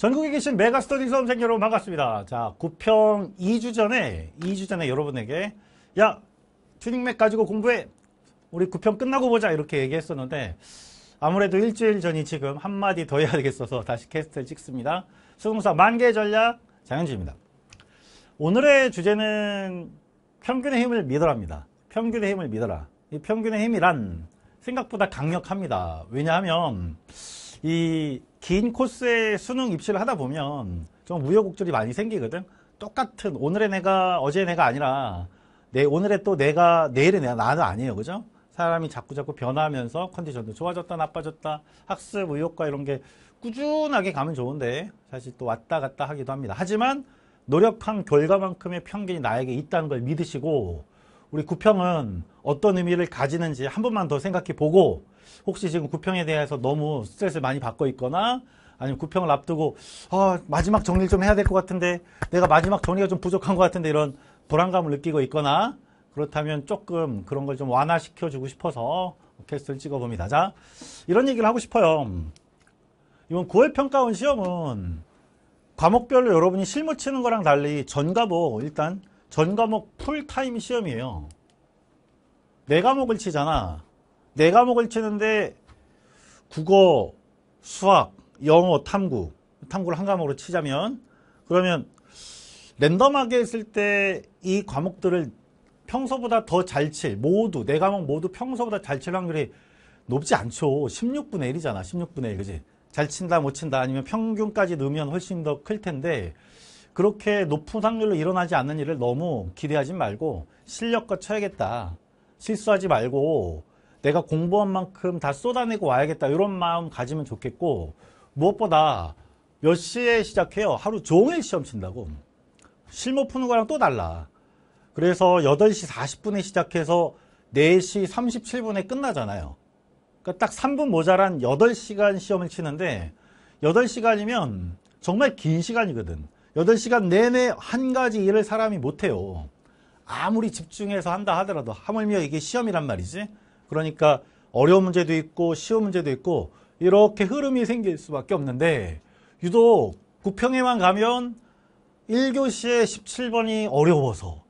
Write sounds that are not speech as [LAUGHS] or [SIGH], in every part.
전국에 계신 메가스터디 수험생 여러분 반갑습니다. 자, 구평 2주 전에 2주 전에 여러분에게 야, 튜닝맥 가지고 공부해. 우리 9평 끝나고 보자 이렇게 얘기했었는데 아무래도 일주일 전이 지금 한마디 더 해야 되겠어서 다시 캐스트를 찍습니다. 수능사 만개 전략 장현주입니다. 오늘의 주제는 평균의 힘을 믿어랍니다. 평균의 힘을 믿어라. 이 평균의 힘이란 생각보다 강력합니다. 왜냐하면 이긴 코스의 수능 입시를 하다 보면 좀 우여곡절이 많이 생기거든. 똑같은 오늘의 내가 어제의 내가 아니라 내 오늘의 또 내가 내일의 내가 나는 아니에요. 그죠? 사람이 자꾸 자꾸 변하면서 컨디션도 좋아졌다 나빠졌다 학습 의욕과 이런 게 꾸준하게 가면 좋은데 사실 또 왔다 갔다 하기도 합니다. 하지만 노력한 결과만큼의 평균이 나에게 있다는 걸 믿으시고 우리 구평은 어떤 의미를 가지는지 한 번만 더 생각해 보고 혹시 지금 구평에 대해서 너무 스트레스를 많이 받고 있거나 아니면 구평을 앞두고 아, 마지막 정리를 좀 해야 될 것 같은데 내가 마지막 정리가 좀 부족한 것 같은데 이런 불안감을 느끼고 있거나 그렇다면 조금 그런 걸 좀 완화시켜 주고 싶어서 캐스트를 찍어 봅니다. 자, 이런 얘기를 하고 싶어요. 이번 9월 평가원 시험은 과목별로 여러분이 실무 치는 거랑 달리 전 과목 일단 전 과목 풀타임 시험이에요. 네 과목을 치잖아. 네 과목을 치는데 국어, 수학, 영어, 탐구, 탐구를 한 과목으로 치자면 그러면 랜덤하게 했을 때 이 과목들을 평소보다 더 잘 칠, 모두, 네 과목 모두 평소보다 잘 칠 확률이 높지 않죠. 16분의 1이잖아. 16분의 1, 그지? 잘 친다, 못 친다, 아니면 평균까지 넣으면 훨씬 더 클 텐데, 그렇게 높은 확률로 일어나지 않는 일을 너무 기대하지 말고, 실력껏 쳐야겠다. 실수하지 말고, 내가 공부한 만큼 다 쏟아내고 와야겠다 이런 마음 가지면 좋겠고 무엇보다 몇 시에 시작해요? 하루 종일 시험 친다고 실무 푸는 거랑 또 달라 그래서 8시 40분에 시작해서 4시 37분에 끝나잖아요 그러니까 딱 3분 모자란 8시간 시험을 치는데 8시간이면 정말 긴 시간이거든 8시간 내내 한 가지 일을 사람이 못해요 아무리 집중해서 한다 하더라도 하물며 이게 시험이란 말이지 그러니까 어려운 문제도 있고 쉬운 문제도 있고 이렇게 흐름이 생길 수밖에 없는데 유독 구평에만 가면 1교시에 17번이 어려워서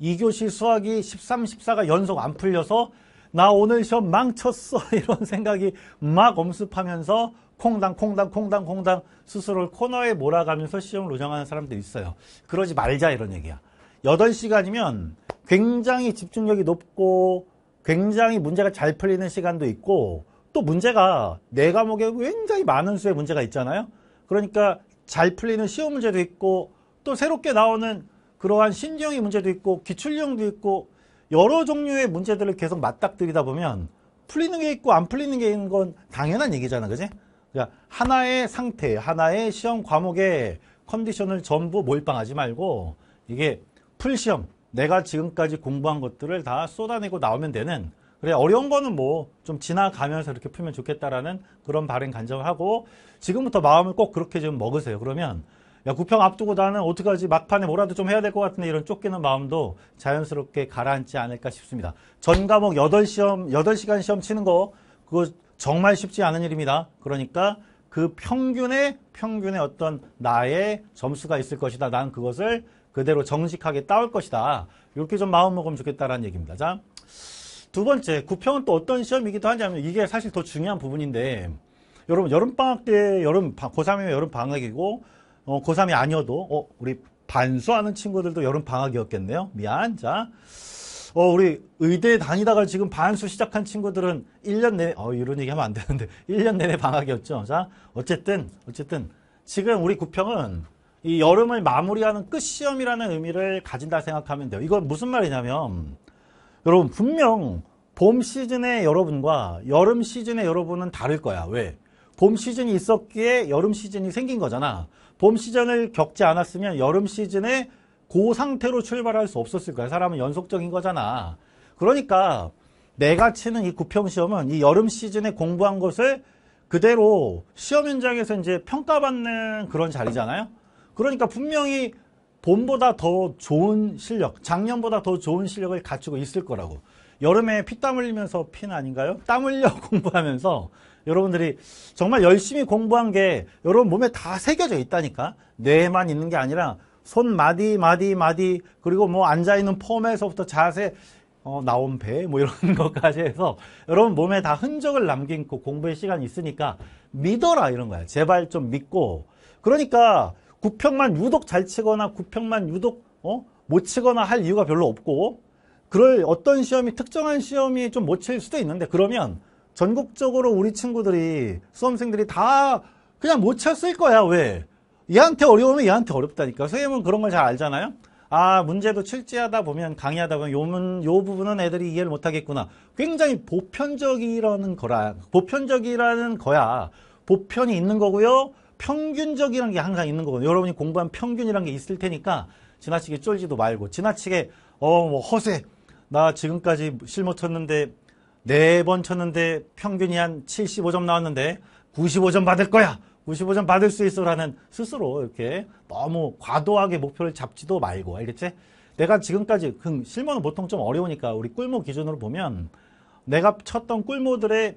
2교시 수학이 13, 14가 연속 안 풀려서 나 오늘 시험 망쳤어 [LAUGHS] 이런 생각이 막 엄습하면서 콩당 콩당 콩당 콩당 스스로를 코너에 몰아가면서 시험을 우정하는 사람들이 있어요. 그러지 말자 이런 얘기야. 8시간이면 굉장히 집중력이 높고 굉장히 문제가 잘 풀리는 시간도 있고 또 문제가 네 과목에 굉장히 많은 수의 문제가 있잖아요. 그러니까 잘 풀리는 시험 문제도 있고 또 새롭게 나오는 그러한 신지형의 문제도 있고 기출형도 있고 여러 종류의 문제들을 계속 맞닥뜨리다 보면 풀리는 게 있고 안 풀리는 게 있는 건 당연한 얘기잖아 그지? 그러니까 하나의 상태 하나의 시험 과목의 컨디션을 전부 몰빵하지 말고 이게 풀시험 내가 지금까지 공부한 것들을 다 쏟아내고 나오면 되는 그래 어려운 거는 뭐 좀 지나가면서 이렇게 풀면 좋겠다라는 그런 발행 간정하고 지금부터 마음을 꼭 그렇게 좀 먹으세요. 그러면 야 구평 앞두고 나는 어떡하지 막판에 뭐라도 좀 해야 될 것 같은데 이런 쫓기는 마음도 자연스럽게 가라앉지 않을까 싶습니다. 전 과목 8시험, 8시간 시험 치는 거 그거 정말 쉽지 않은 일입니다. 그러니까 그 평균의 평균의 어떤 나의 점수가 있을 것이다. 난 그것을 그대로 정직하게 따올 것이다. 이렇게 좀 마음먹으면 좋겠다라는 얘기입니다. 자, 두 번째 구평은 또 어떤 시험이기도 하냐면 이게 사실 더 중요한 부분인데 여러분 여름방학 때 여름 고3이면 여름방학이고 어, 고3이 아니어도 어, 우리 반수하는 친구들도 여름방학이었겠네요. 미안. 자, 어, 우리 의대 다니다가 지금 반수 시작한 친구들은 1년 내내, 어, 이런 얘기 하면 안 되는데, 1년 [LAUGHS] 내내 방학이었죠. 자, 어쨌든, 어쨌든, 지금 우리 구평은 이 여름을 마무리하는 끝 시험이라는 의미를 가진다 생각하면 돼요. 이건 무슨 말이냐면 여러분 분명 봄 시즌에 여러분과 여름 시즌에 여러분은 다를 거야. 왜? 봄 시즌이 있었기에 여름 시즌이 생긴 거잖아. 봄 시즌을 겪지 않았으면 여름 시즌에 그 상태로 출발할 수 없었을 거야. 사람은 연속적인 거잖아. 그러니까 내가 치는 이 구평 시험은 이 여름 시즌에 공부한 것을 그대로 시험 현장에서 이제 평가받는 그런 자리잖아요. 그러니까 분명히 봄보다 더 좋은 실력, 작년보다 더 좋은 실력을 갖추고 있을 거라고. 여름에 피땀 흘리면서 핀 아닌가요? 땀 흘려 [LAUGHS] 공부하면서 여러분들이 정말 열심히 공부한 게 여러분 몸에 다 새겨져 있다니까. 뇌만 있는 게 아니라 손 마디, 마디, 마디, 그리고 뭐 앉아있는 폼에서부터 자세, 어, 나온 배, 뭐 이런 [LAUGHS] 것까지 해서 여러분 몸에 다 흔적을 남긴 고 그 공부의 시간이 있으니까 믿어라 이런 거야. 제발 좀 믿고. 그러니까 9평만 유독 잘 치거나 9평만 유독 어? 못 치거나 할 이유가 별로 없고 그럴 어떤 시험이 특정한 시험이 좀 못 칠 수도 있는데 그러면 전국적으로 우리 친구들이 수험생들이 다 그냥 못 쳤을 거야 왜 얘한테 어려우면 얘한테 어렵다니까 선생님은 그런 걸 잘 알잖아요 아 문제도 출제하다 보면 강의하다 보면 요요 부분은 애들이 이해를 못하겠구나 굉장히 보편적이라는 거라 보편적이라는 거야 보편이 있는 거고요 평균적이라는 게 항상 있는 거거든요. 여러분이 공부한 평균이라는 게 있을 테니까 지나치게 쫄지도 말고 지나치게 어 뭐 허세 나 지금까지 실무 쳤는데 네 번 쳤는데 평균이 한 75점 나왔는데 95점 받을 거야. 95점 받을 수 있어라는 스스로 이렇게 너무 과도하게 목표를 잡지도 말고 알겠지? 내가 지금까지 그 실무는 보통 좀 어려우니까 우리 꿀모 기준으로 보면 내가 쳤던 꿀모들의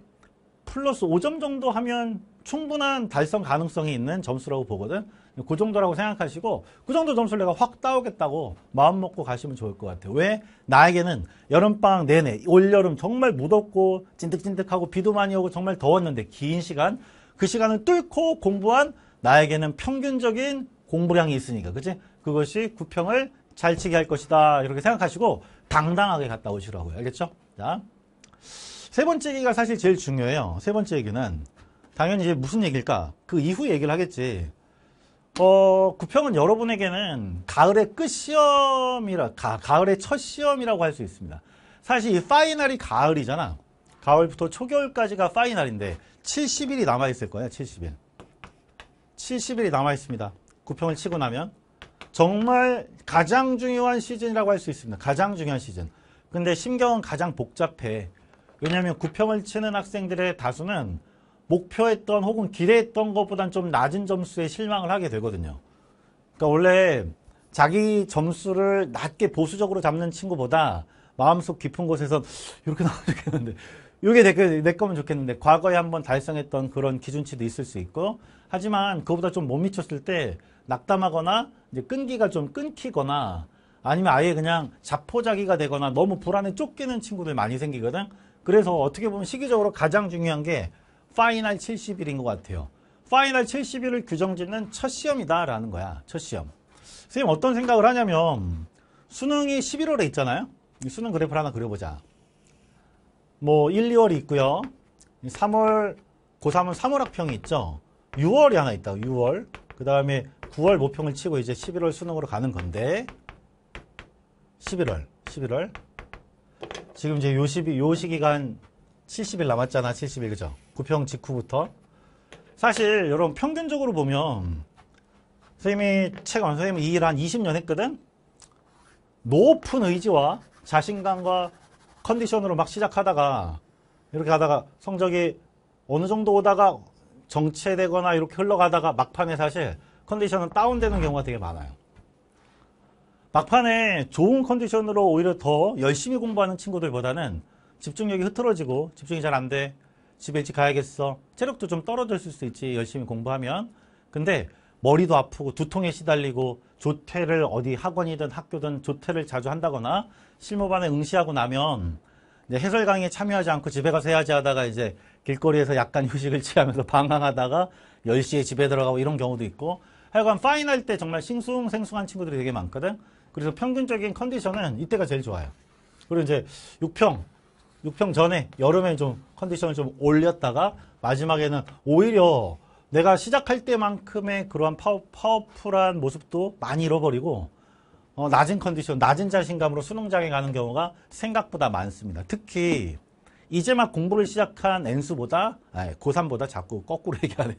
플러스 5점 정도 하면 충분한 달성 가능성이 있는 점수라고 보거든. 그 정도라고 생각하시고 그 정도 점수를 내가 확 따오겠다고 마음먹고 가시면 좋을 것 같아요. 왜? 나에게는 여름방학 내내 올여름 정말 무덥고 찐득찐득하고 비도 많이 오고 정말 더웠는데 긴 시간 그 시간을 뚫고 공부한 나에게는 평균적인 공부량이 있으니까 그치? 그것이 구평을 잘 치게 할 것이다 이렇게 생각하시고 당당하게 갔다 오시라고요. 알겠죠? 자, 세 번째 얘기가 사실 제일 중요해요. 세 번째 얘기는 당연히 이제 무슨 얘기일까? 그 이후 얘기를 하겠지. 어, 구평은 여러분에게는 가을의 끝 시험이라, 가, 가을의 첫 시험이라고 할 수 있습니다. 사실 이 파이널이 가을이잖아. 가을부터 초겨울까지가 파이널인데 70일이 남아있을 거예요. 70일. 70일이 남아있습니다. 구평을 치고 나면. 정말 가장 중요한 시즌이라고 할 수 있습니다. 가장 중요한 시즌. 근데 심경은 가장 복잡해. 왜냐하면 구평을 치는 학생들의 다수는 목표했던 혹은 기대했던 것보단 좀 낮은 점수에 실망을 하게 되거든요. 그러니까 원래 자기 점수를 낮게 보수적으로 잡는 친구보다 마음속 깊은 곳에서 이렇게 나오면 좋겠는데 이게 내, 내 거면 좋겠는데 과거에 한번 달성했던 그런 기준치도 있을 수 있고 하지만 그보다 좀 못 미쳤을 때 낙담하거나 이제 끈기가 좀 끊기거나 아니면 아예 그냥 자포자기가 되거나 너무 불안에 쫓기는 친구들 많이 생기거든 그래서 어떻게 보면 시기적으로 가장 중요한 게 파이널 70일인 것 같아요. 파이널 70일을 규정짓는 첫 시험이다라는 거야. 첫 시험. 선생님 어떤 생각을 하냐면 수능이 11월에 있잖아요. 수능 그래프 하나 그려보자. 뭐 1, 2월이 있고요. 3월, 고3은 3월 학평이 있죠. 6월이 하나 있다. 6월. 그 다음에 9월 모평을 치고 이제 11월 수능으로 가는 건데 11월, 11월 지금 이제 요, 시기, 요 시기간 70일 남았잖아. 70일 그죠? 구평 직후부터 사실 여러분 평균적으로 보면 선생님이 책완성면이일한 20년 했거든 높은 의지와 자신감과 컨디션으로 막 시작하다가 이렇게 하다가 성적이 어느 정도 오다가 정체되거나 이렇게 흘러가다가 막판에 사실 컨디션은 다운되는 경우가 되게 많아요. 막판에 좋은 컨디션으로 오히려 더 열심히 공부하는 친구들보다는 집중력이 흐트러지고 집중이 잘 안 돼. 집에 이제 가야겠어. 체력도 좀 떨어질 수 있지 열심히 공부하면. 근데 머리도 아프고 두통에 시달리고 조퇴를 어디 학원이든 학교든 조퇴를 자주 한다거나 실무반에 응시하고 나면 해설 강의에 참여하지 않고 집에 가서 해야지 하다가 이제 길거리에서 약간 휴식을 [LAUGHS] 취하면서 방황하다가 10시에 집에 들어가고 이런 경우도 있고 하여간 파이널 때 정말 싱숭생숭한 친구들이 되게 많거든. 그래서 평균적인 컨디션은 이때가 제일 좋아요. 그리고 이제 6평 6평 전에 여름에 좀 컨디션을 좀 올렸다가 마지막에는 오히려 내가 시작할 때만큼의 그러한 파워, 파워풀한 모습도 많이 잃어버리고 어, 낮은 컨디션, 낮은 자신감으로 수능장에 가는 경우가 생각보다 많습니다. 특히 이제 막 공부를 시작한 N수보다 고3보다 자꾸 거꾸로 [LAUGHS] 얘기하네요.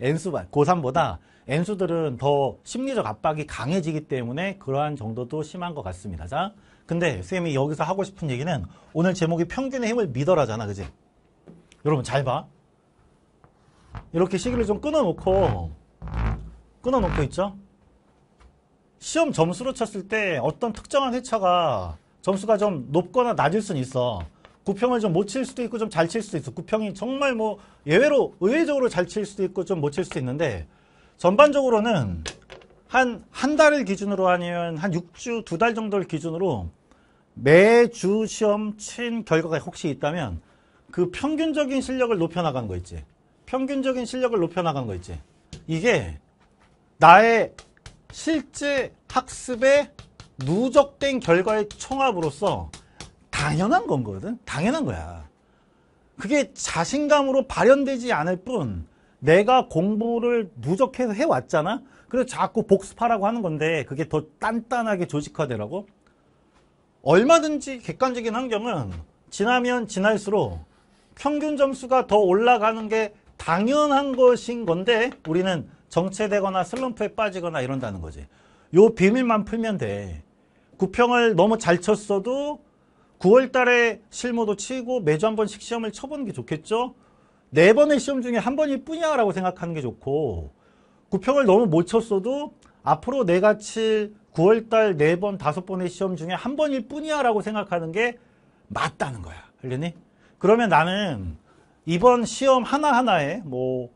N수 고3보다 N수들은 더 심리적 압박이 강해지기 때문에 그러한 정도도 심한 것 같습니다. 자, 근데 선생님이 여기서 하고 싶은 얘기는 오늘 제목이 평균의 힘을 믿어라잖아, 그지? 여러분 잘 봐. 이렇게 시기를 좀 끊어놓고 끊어놓고 있죠. 시험 점수로 쳤을 때 어떤 특정한 회차가 점수가 좀 높거나 낮을 수는 있어. 구평을 좀 못 칠 수도 있고 좀 잘 칠 수도 있어. 구평이 정말 뭐 예외로 의외적으로 잘 칠 수도 있고 좀 못 칠 수도 있는데 전반적으로는 한 한 달을 기준으로 아니면 한 6주 두 달 정도를 기준으로 매주 시험 친 결과가 혹시 있다면 그 평균적인 실력을 높여 나간 거 있지. 평균적인 실력을 높여 나간 거 있지. 이게 나의 실제 학습에 누적된 결과의 총합으로서 당연한 건 거거든. 당연한 거야. 그게 자신감으로 발현되지 않을 뿐 내가 공부를 누적해서 해왔잖아. 그래서 자꾸 복습하라고 하는 건데 그게 더 단단하게 조직화되라고? 얼마든지 객관적인 환경은 지나면 지날수록 평균 점수가 더 올라가는 게 당연한 것인 건데 우리는 정체되거나 슬럼프에 빠지거나 이런다는 거지. 요 비밀만 풀면 돼. 구평을 너무 잘 쳤어도 9월 달에 실무도 치고 매주 한 번씩 시험을 쳐보는 게 좋겠죠? 네 번의 시험 중에 한 번일 뿐이야라고 생각하는 게 좋고 구평을 너무 못 쳤어도 앞으로 내가 칠 9월 달 네 번 다섯 번의 시험 중에 한 번일 뿐이야라고 생각하는 게 맞다는 거야. 알려니? 그러면 나는 이번 시험 하나하나에 뭐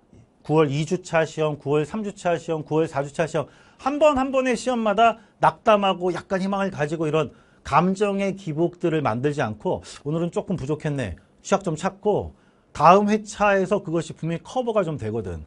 9월 2주차 시험, 9월 3주차 시험, 9월 4주차 시험 한 번한 한 번의 시험마다 낙담하고 약간 희망을 가지고 이런 감정의 기복들을 만들지 않고 오늘은 조금 부족했네. 시작 좀 찾고 다음 회차에서 그것이 분명히 커버가 좀 되거든.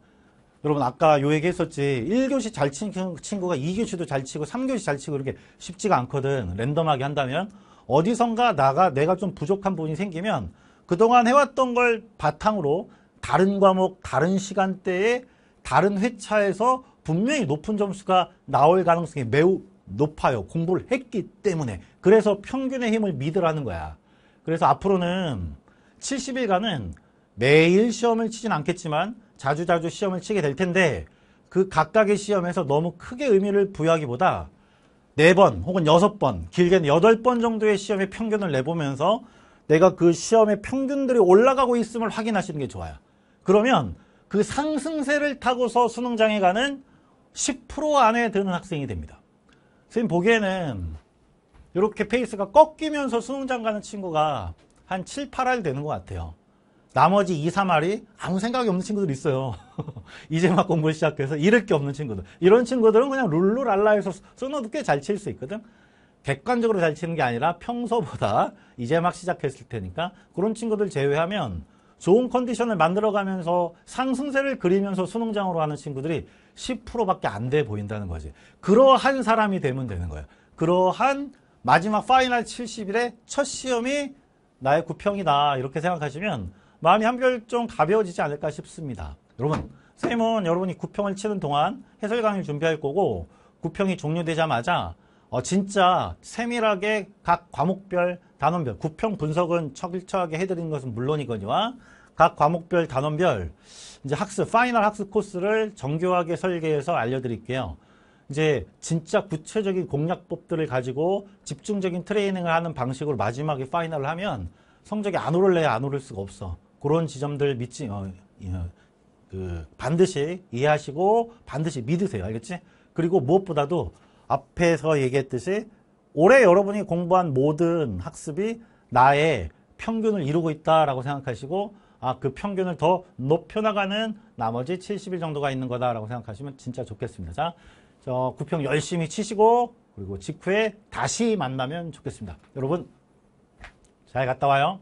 여러분 아까 요 얘기 했었지 1교시 잘 치는 친구가 2교시도 잘 치고 3교시 잘 치고 이렇게 쉽지가 않거든 랜덤하게 한다면 어디선가 나가 내가 좀 부족한 부분이 생기면 그동안 해왔던 걸 바탕으로 다른 과목 다른 시간대에 다른 회차에서 분명히 높은 점수가 나올 가능성이 매우 높아요. 공부를 했기 때문에. 그래서 평균의 힘을 믿으라는 거야. 그래서 앞으로는 70일간은 매일 시험을 치진 않겠지만 자주자주 시험을 치게 될 텐데 그 각각의 시험에서 너무 크게 의미를 부여하기보다 4번 혹은 6번, 길게는 8번 정도의 시험의 평균을 내보면서 내가 그 시험의 평균들이 올라가고 있음을 확인하시는 게 좋아요. 그러면 그 상승세를 타고서 수능장에 가는 10% 안에 드는 학생이 됩니다. 선생님 보기에는 이렇게 페이스가 꺾이면서 수능장 가는 친구가 한 7, 8알 되는 것 같아요. 나머지 2, 3알이 아무 생각이 없는 친구들 있어요. [LAUGHS] 이제 막 공부를 시작해서 잃을 게 없는 친구들. 이런 친구들은 그냥 룰루랄라해서 쓰너도 꽤 잘 칠 수 있거든. 객관적으로 잘 치는 게 아니라 평소보다 이제 막 시작했을 테니까 그런 친구들 제외하면 좋은 컨디션을 만들어가면서 상승세를 그리면서 수능장으로 하는 친구들이 10%밖에 안 돼 보인다는 거지. 그러한 사람이 되면 되는 거예요. 그러한 마지막 파이널 70일에 첫 시험이 나의 구평이다 이렇게 생각하시면 마음이 한결 좀 가벼워지지 않을까 싶습니다. 여러분 선생님은 여러분이 구평을 치는 동안 해설 강의를 준비할 거고 구평이 종료되자마자 어, 진짜 세밀하게 각 과목별 단원별 구평 분석은 철저하게 해드리는 것은 물론이거니와 각 과목별 단원별 이제 학습, 파이널 학습 코스를 정교하게 설계해서 알려드릴게요. 이제 진짜 구체적인 공략법들을 가지고 집중적인 트레이닝을 하는 방식으로 마지막에 파이널을 하면 성적이 안 오를래야 안 오를 수가 없어. 그런 지점들 믿지, 어, 어, 그 반드시 이해하시고 반드시 믿으세요. 알겠지? 그리고 무엇보다도 앞에서 얘기했듯이 올해 여러분이 공부한 모든 학습이 나의 평균을 이루고 있다라고 생각하시고 아, 그 평균을 더 높여나가는 나머지 70일 정도가 있는 거다라고 생각하시면 진짜 좋겠습니다. 자, 저 구평 열심히 치시고 그리고 직후에 다시 만나면 좋겠습니다. 여러분 잘 갔다 와요.